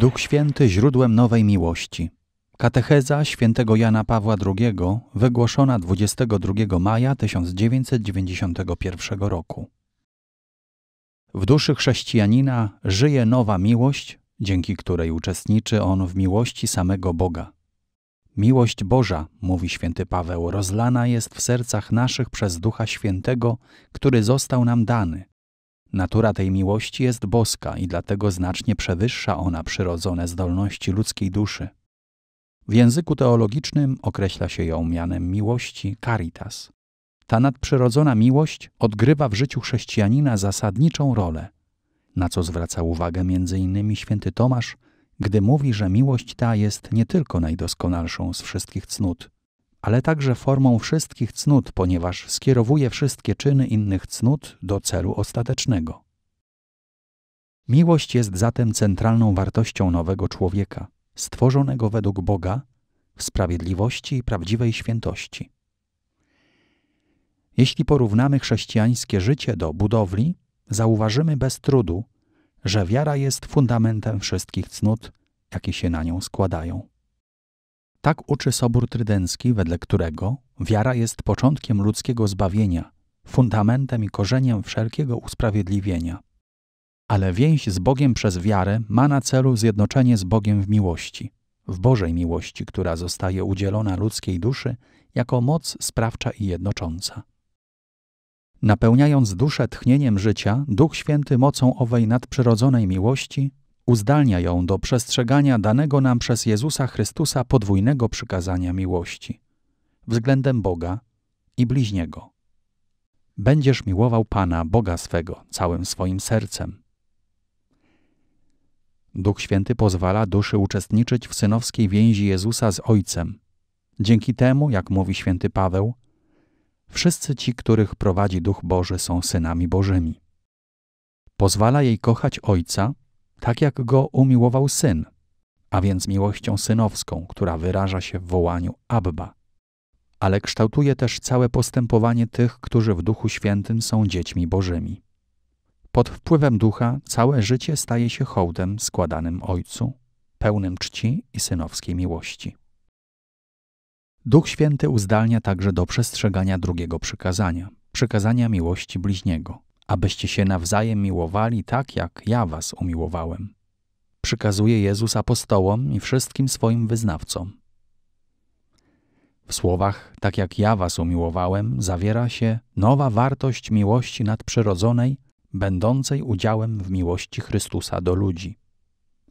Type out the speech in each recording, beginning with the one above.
Duch Święty źródłem nowej miłości. Katecheza świętego Jana Pawła II wygłoszona 22 maja 1991 roku. W duszy chrześcijanina żyje nowa miłość, dzięki której uczestniczy on w miłości samego Boga. Miłość Boża, mówi święty Paweł, rozlana jest w sercach naszych przez Ducha Świętego, który został nam dany, Natura tej miłości jest boska i dlatego znacznie przewyższa ona przyrodzone zdolności ludzkiej duszy. W języku teologicznym określa się ją mianem miłości caritas. Ta nadprzyrodzona miłość odgrywa w życiu chrześcijanina zasadniczą rolę, na co zwraca uwagę m.in. święty Tomasz, gdy mówi, że miłość ta jest nie tylko najdoskonalszą z wszystkich cnót, ale także formą wszystkich cnót, ponieważ skierowuje wszystkie czyny innych cnót do celu ostatecznego. Miłość jest zatem centralną wartością nowego człowieka, stworzonego według Boga w sprawiedliwości i prawdziwej świętości. Jeśli porównamy chrześcijańskie życie do budowli, zauważymy bez trudu, że wiara jest fundamentem wszystkich cnót, jakie się na nią składają. Tak uczy Sobór Trydencki, wedle którego wiara jest początkiem ludzkiego zbawienia, fundamentem i korzeniem wszelkiego usprawiedliwienia. Ale więź z Bogiem przez wiarę ma na celu zjednoczenie z Bogiem w miłości, w Bożej miłości, która zostaje udzielona ludzkiej duszy jako moc sprawcza i jednocząca. Napełniając duszę tchnieniem życia, Duch Święty mocą owej nadprzyrodzonej miłości uzdalnia ją do przestrzegania danego nam przez Jezusa Chrystusa podwójnego przykazania miłości względem Boga i bliźniego. Będziesz miłował Pana, Boga swego, całym swoim sercem. Duch Święty pozwala duszy uczestniczyć w synowskiej więzi Jezusa z Ojcem. Dzięki temu, jak mówi święty Paweł, wszyscy ci, których prowadzi Duch Boży, są synami Bożymi. Pozwala jej kochać Ojca tak jak go umiłował syn, a więc miłością synowską, która wyraża się w wołaniu Abba, ale kształtuje też całe postępowanie tych, którzy w Duchu Świętym są dziećmi Bożymi. Pod wpływem Ducha całe życie staje się hołdem składanym Ojcu, pełnym czci i synowskiej miłości. Duch Święty uzdalnia także do przestrzegania drugiego przykazania, przykazania miłości bliźniego – abyście się nawzajem miłowali tak, jak ja was umiłowałem. Przykazuje Jezus apostołom i wszystkim swoim wyznawcom. W słowach tak jak ja was umiłowałem zawiera się nowa wartość miłości nadprzyrodzonej, będącej udziałem w miłości Chrystusa do ludzi,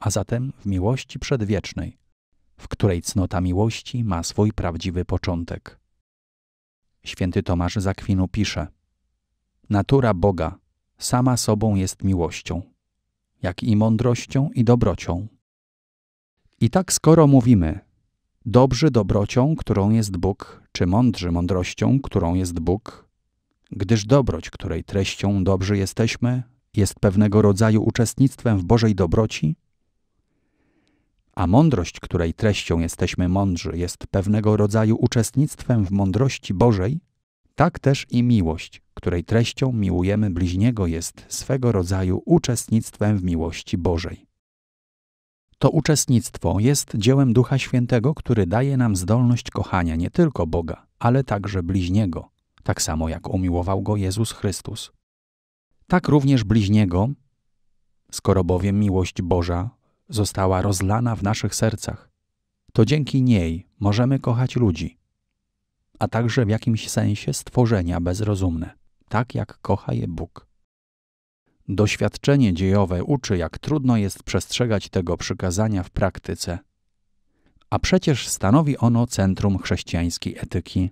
a zatem w miłości przedwiecznej, w której cnota miłości ma swój prawdziwy początek. Święty Tomasz Zakwinu pisze – Natura Boga sama sobą jest miłością, jak i mądrością i dobrocią. I tak skoro mówimy, dobrzy dobrocią, którą jest Bóg, czy mądrzy mądrością, którą jest Bóg, gdyż dobroć, której treścią dobrzy jesteśmy, jest pewnego rodzaju uczestnictwem w Bożej dobroci, a mądrość, której treścią jesteśmy mądrzy, jest pewnego rodzaju uczestnictwem w mądrości Bożej, tak też i miłość, której treścią miłujemy bliźniego jest swego rodzaju uczestnictwem w miłości Bożej. To uczestnictwo jest dziełem Ducha Świętego, który daje nam zdolność kochania nie tylko Boga, ale także bliźniego, tak samo jak umiłował go Jezus Chrystus. Tak również bliźniego, skoro bowiem miłość Boża została rozlana w naszych sercach, to dzięki niej możemy kochać ludzi, a także w jakimś sensie stworzenia bezrozumne tak jak kocha je Bóg. Doświadczenie dziejowe uczy, jak trudno jest przestrzegać tego przykazania w praktyce. A przecież stanowi ono centrum chrześcijańskiej etyki.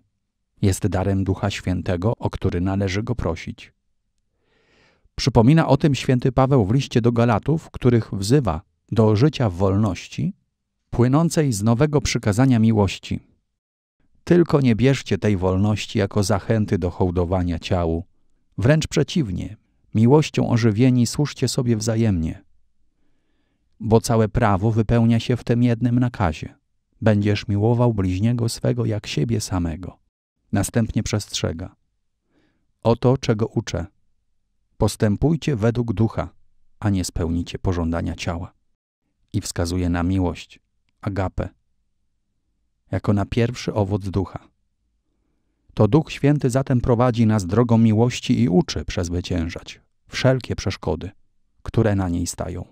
Jest darem Ducha Świętego, o który należy go prosić. Przypomina o tym święty Paweł w liście do Galatów, których wzywa do życia w wolności, płynącej z nowego przykazania miłości, tylko nie bierzcie tej wolności jako zachęty do hołdowania ciału. Wręcz przeciwnie, miłością ożywieni służcie sobie wzajemnie. Bo całe prawo wypełnia się w tym jednym nakazie. Będziesz miłował bliźniego swego jak siebie samego. Następnie przestrzega. Oto czego uczę. Postępujcie według ducha, a nie spełnicie pożądania ciała. I wskazuje na miłość, agapę, jako na pierwszy owoc ducha. To Duch Święty zatem prowadzi nas drogą miłości i uczy przezwyciężać wszelkie przeszkody, które na niej stają.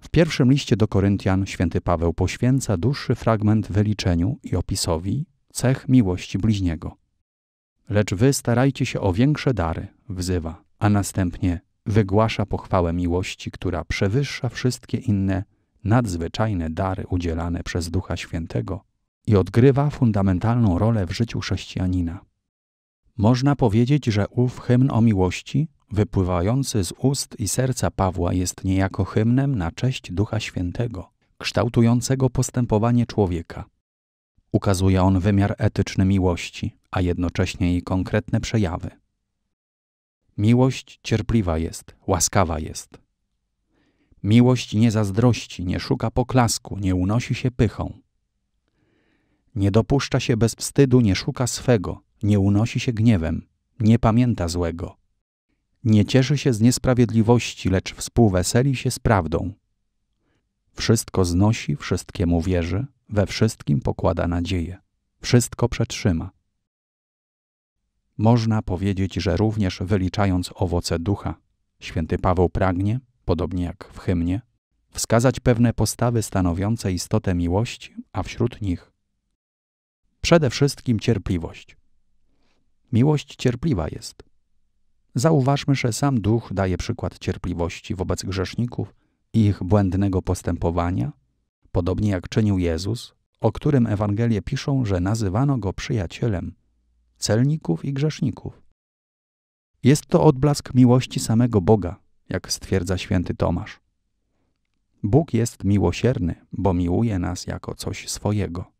W pierwszym liście do Koryntian święty Paweł poświęca dłuższy fragment wyliczeniu i opisowi cech miłości bliźniego. Lecz wy starajcie się o większe dary, wzywa, a następnie wygłasza pochwałę miłości, która przewyższa wszystkie inne nadzwyczajne dary udzielane przez Ducha Świętego i odgrywa fundamentalną rolę w życiu chrześcijanina. Można powiedzieć, że ów hymn o miłości, wypływający z ust i serca Pawła, jest niejako hymnem na cześć Ducha Świętego, kształtującego postępowanie człowieka. Ukazuje on wymiar etyczny miłości, a jednocześnie jej konkretne przejawy. Miłość cierpliwa jest, łaskawa jest. Miłość nie zazdrości, nie szuka poklasku, nie unosi się pychą. Nie dopuszcza się bez wstydu, nie szuka swego, nie unosi się gniewem, nie pamięta złego. Nie cieszy się z niesprawiedliwości, lecz współweseli się z prawdą. Wszystko znosi, wszystkiemu wierzy, we wszystkim pokłada nadzieję, wszystko przetrzyma. Można powiedzieć, że również wyliczając owoce ducha, święty Paweł pragnie, podobnie jak w hymnie, wskazać pewne postawy stanowiące istotę miłości, a wśród nich przede wszystkim cierpliwość. Miłość cierpliwa jest. Zauważmy, że sam duch daje przykład cierpliwości wobec grzeszników i ich błędnego postępowania, podobnie jak czynił Jezus, o którym Ewangelie piszą, że nazywano go przyjacielem celników i grzeszników. Jest to odblask miłości samego Boga, jak stwierdza święty Tomasz. Bóg jest miłosierny, bo miłuje nas jako coś swojego.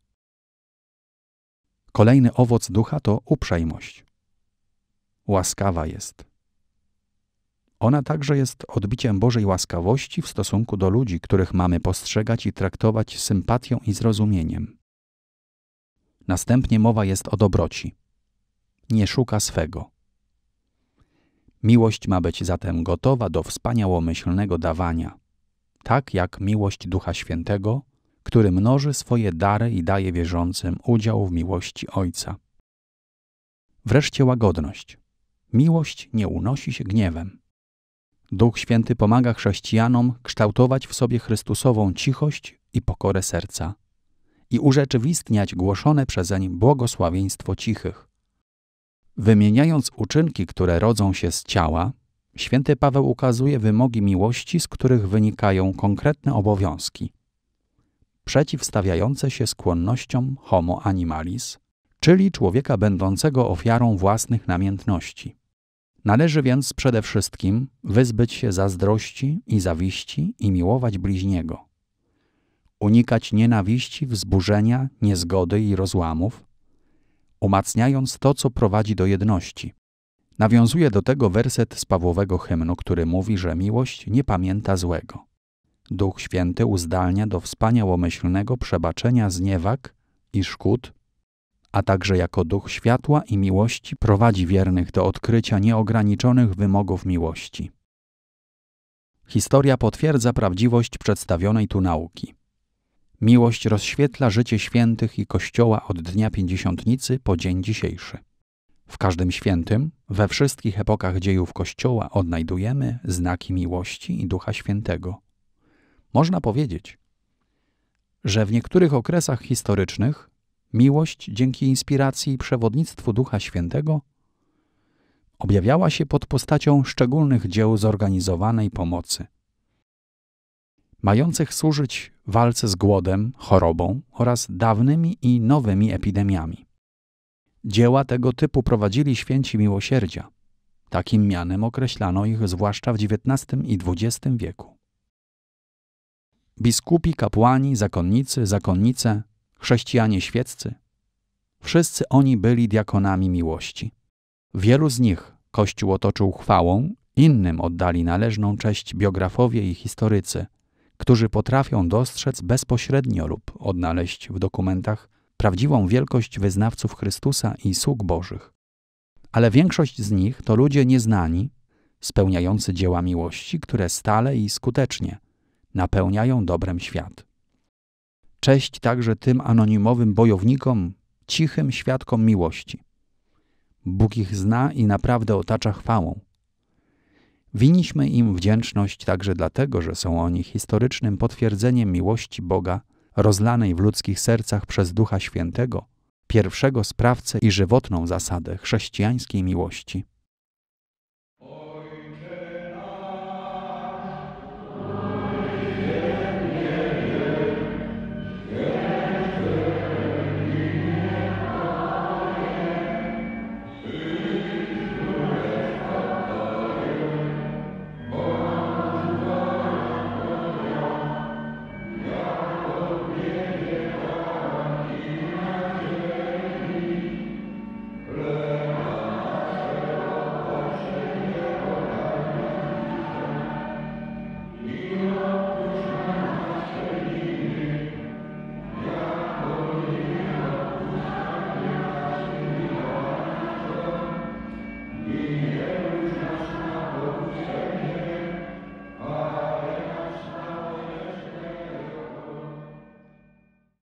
Kolejny owoc ducha to uprzejmość. Łaskawa jest. Ona także jest odbiciem Bożej łaskawości w stosunku do ludzi, których mamy postrzegać i traktować sympatią i zrozumieniem. Następnie mowa jest o dobroci. Nie szuka swego. Miłość ma być zatem gotowa do wspaniałomyślnego dawania, tak jak miłość Ducha Świętego, który mnoży swoje dary i daje wierzącym udział w miłości Ojca. Wreszcie łagodność. Miłość nie unosi się gniewem. Duch Święty pomaga chrześcijanom kształtować w sobie Chrystusową cichość i pokorę serca i urzeczywistniać głoszone przezeń błogosławieństwo cichych. Wymieniając uczynki, które rodzą się z ciała, święty Paweł ukazuje wymogi miłości, z których wynikają konkretne obowiązki, przeciwstawiające się skłonnościom homo animalis, czyli człowieka będącego ofiarą własnych namiętności. Należy więc przede wszystkim wyzbyć się zazdrości i zawiści i miłować bliźniego. Unikać nienawiści, wzburzenia, niezgody i rozłamów, umacniając to, co prowadzi do jedności. Nawiązuje do tego werset z Pawłowego hymnu, który mówi, że miłość nie pamięta złego. Duch Święty uzdalnia do wspaniałomyślnego przebaczenia zniewag i szkód, a także jako duch światła i miłości prowadzi wiernych do odkrycia nieograniczonych wymogów miłości. Historia potwierdza prawdziwość przedstawionej tu nauki. Miłość rozświetla życie świętych i Kościoła od dnia pięćdziesiątnicy po dzień dzisiejszy. W każdym świętym, we wszystkich epokach dziejów Kościoła odnajdujemy znaki miłości i Ducha Świętego. Można powiedzieć, że w niektórych okresach historycznych miłość dzięki inspiracji i przewodnictwu Ducha Świętego objawiała się pod postacią szczególnych dzieł zorganizowanej pomocy – mających służyć walce z głodem, chorobą oraz dawnymi i nowymi epidemiami. Dzieła tego typu prowadzili święci miłosierdzia. Takim mianem określano ich zwłaszcza w XIX i XX wieku. Biskupi, kapłani, zakonnicy, zakonnice, chrześcijanie świeccy wszyscy oni byli diakonami miłości. Wielu z nich Kościół otoczył chwałą, innym oddali należną cześć biografowie i historycy – którzy potrafią dostrzec bezpośrednio lub odnaleźć w dokumentach prawdziwą wielkość wyznawców Chrystusa i sług Bożych. Ale większość z nich to ludzie nieznani, spełniający dzieła miłości, które stale i skutecznie napełniają dobrem świat. Cześć także tym anonimowym bojownikom, cichym świadkom miłości. Bóg ich zna i naprawdę otacza chwałą. Winniśmy im wdzięczność także dlatego, że są oni historycznym potwierdzeniem miłości Boga, rozlanej w ludzkich sercach przez Ducha Świętego, pierwszego sprawcę i żywotną zasadę chrześcijańskiej miłości.